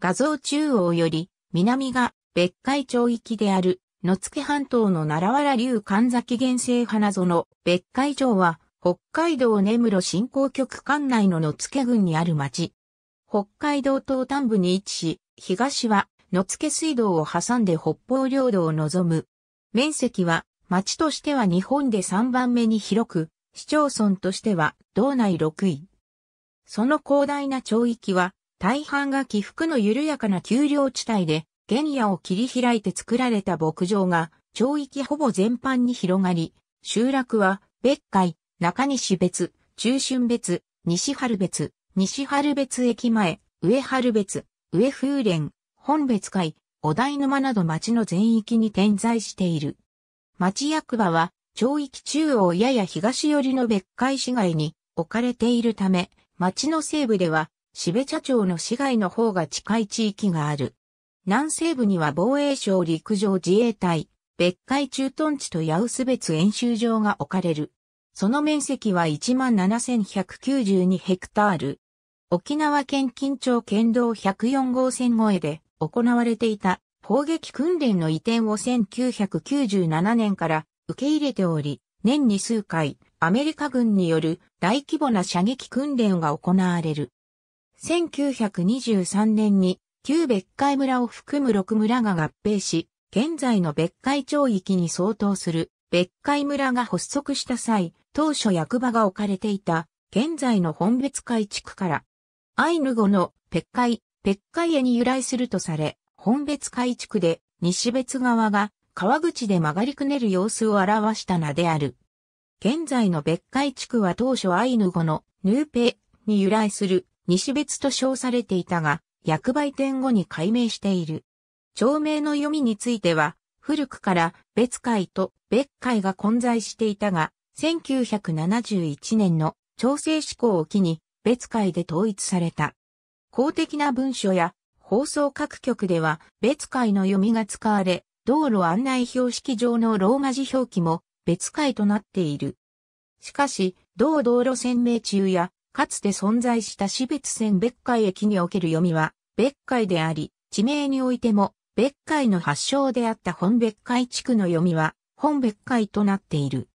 画像中央より、南が別海町域である、野付半島の奈良原流神崎原生花園、別海町は、北海道根室振興局管内の野付郡にある町。北海道東端部に位置し、東は野付水道を挟んで北方領土を望む。面積は町としては日本で3番目に広く、市町村としては道内6位。その広大な町域は大半が起伏の緩やかな丘陵地帯で、原野を切り開いて作られた牧場が、町域ほぼ全般に広がり、集落は、別海、中西別、中春別、西春別、西春別駅前、上春別、上風連、本別海、お台沼など町の全域に点在している。町役場は、町域中央やや東寄りの別海市街に置かれているため、町の西部では標茶町の市街の方が近い地域がある。南西部には防衛省陸上自衛隊、別海駐屯地と八薄別演習場が置かれる。その面積は17,192ヘクタール。沖縄県近町県道104号線越えで行われていた砲撃訓練の移転を1997年から受け入れており、年に数回、アメリカ軍による大規模な射撃訓練が行われる。1923年に旧別海村を含む6村が合併し、現在の別海町域に相当する別海村が発足した際、当初役場が置かれていた現在の本別海地区から、アイヌ語の別海、別海へに由来するとされ、本別海地区で西別川が川口で曲がりくねる様子を表した名である。現在の別海地区は当初アイヌ語のヌーペに由来する西別と称されていたが、役売店後に改名している。町名の読みについては、古くから別会と別会が混在していたが、1971年の調整施行を機に別会で統一された。公的な文書や放送各局では別会の読みが使われ、道路案内標識上のローマ字表記も別会となっている。しかし、同道路線名中やかつて存在した市別線別海駅における読みは、別海であり、地名においても、別海の発祥であった本別海地区の読みは、本別海となっている。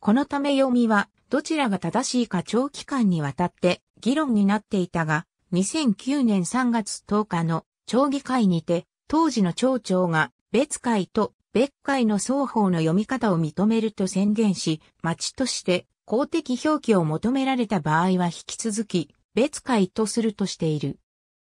このため読みは、どちらが正しいか長期間にわたって議論になっていたが、2009年3月10日の町議会にて、当時の町長が、別海と別海の双方の読み方を認めると宣言し、町として公的表記を求められた場合は引き続き、別会とするとしている。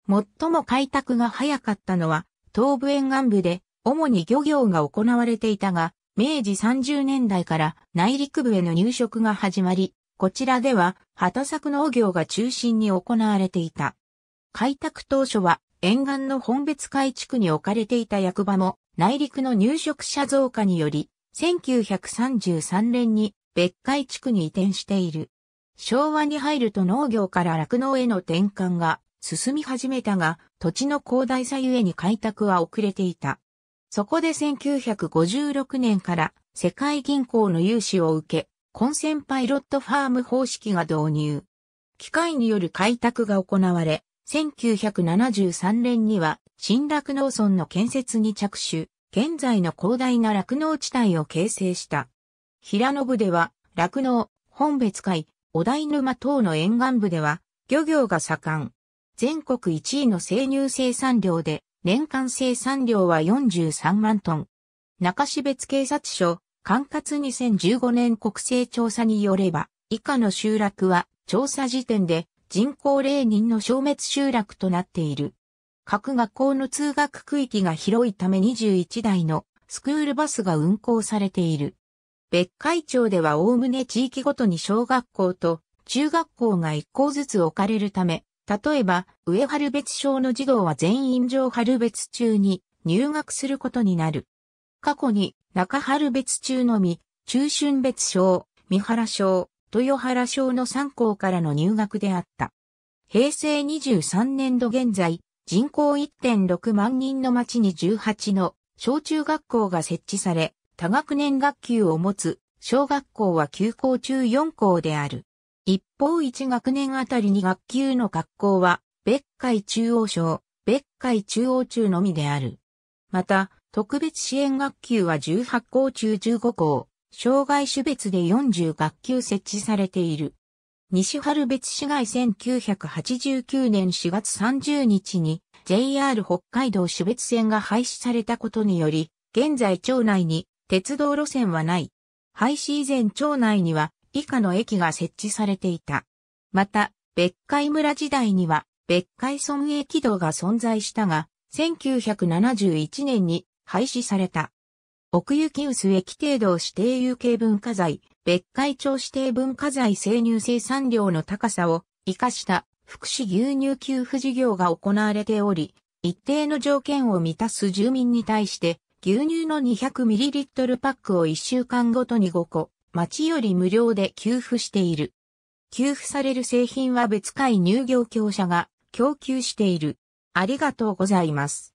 最も開拓が早かったのは、東部沿岸部で、主に漁業が行われていたが、明治30年代から内陸部への入植が始まり、こちらでは畑作農業が中心に行われていた。開拓当初は沿岸の本別海地区に置かれていた役場も内陸の入植者増加により、1933年に別海地区に移転している。昭和に入ると農業から酪農への転換が進み始めたが、土地の広大さゆえに開拓は遅れていた。そこで1956年から世界銀行の融資を受け、コンセンパイロットファーム方式が導入。機械による開拓が行われ、1973年には新酪農村の建設に着手、現在の広大な酪農地帯を形成した。平野部では、酪農、本別海、お台沼等の沿岸部では、漁業が盛ん。全国1位の生乳生産量で、年間生産量は43万トン。中標津警察署、管轄2015年国勢調査によれば、以下の集落は、調査時点で、人口零人の消滅集落となっている。各学校の通学区域が広いため21台のスクールバスが運行されている。別海町では概ね地域ごとに小学校と中学校が1校ずつ置かれるため、例えば、上春別小の児童は全員上春別中に入学することになる。過去に、中春別中のみ、中春別小、三原小、豊原小の3校からの入学であった。平成23年度現在、人口1.6万人の町に18の小中学校が設置され、多学年学級を持つ小学校は9校中4校である。一方1学年あたりに学級の学校は別海中央省、別海中央中のみである。また、特別支援学級は18校中15校、障害種別で40学級設置されている。西春別市街1989年4月30日に JR 北海道種別線が廃止されたことにより、現在町内に鉄道路線はない。廃止以前町内には以下の駅が設置されていた。また、別海村時代には別海村駅道が存在したが、1971年に廃止された。奥行き薄駅程度指定有形文化財、別海町指定文化財生乳生産量の高さを活かした福祉牛乳給付事業が行われており、一定の条件を満たす住民に対して牛乳の 200ml パックを1週間ごとに5個、町より無料で給付している。給付される製品は別会乳業業者が供給している。ありがとうございます。